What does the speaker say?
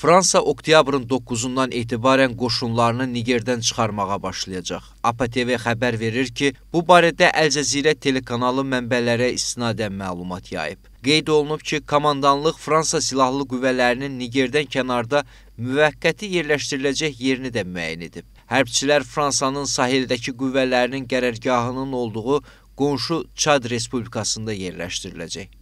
Fransa oktyabrın 9-dan etibarən qoşunlarını Nigerdən çıxarmağa başlayacaq. APA TV xəbər verir ki, bu barədə Əl-Cəzirə telekanalı mənbələrə istinadən məlumat yayıb. Qeyd olunub ki, komandanlıq Fransa silahlı qüvvələrinin Nigerdən kənarda müvəqqəti yerləşdiriləcək yerini də müəyyən edib. Hərbçilər Fransanın sahildəki qüvvələrinin qərərgahının olduğu qonşu Çad Respublikasında yerləşdiriləcək.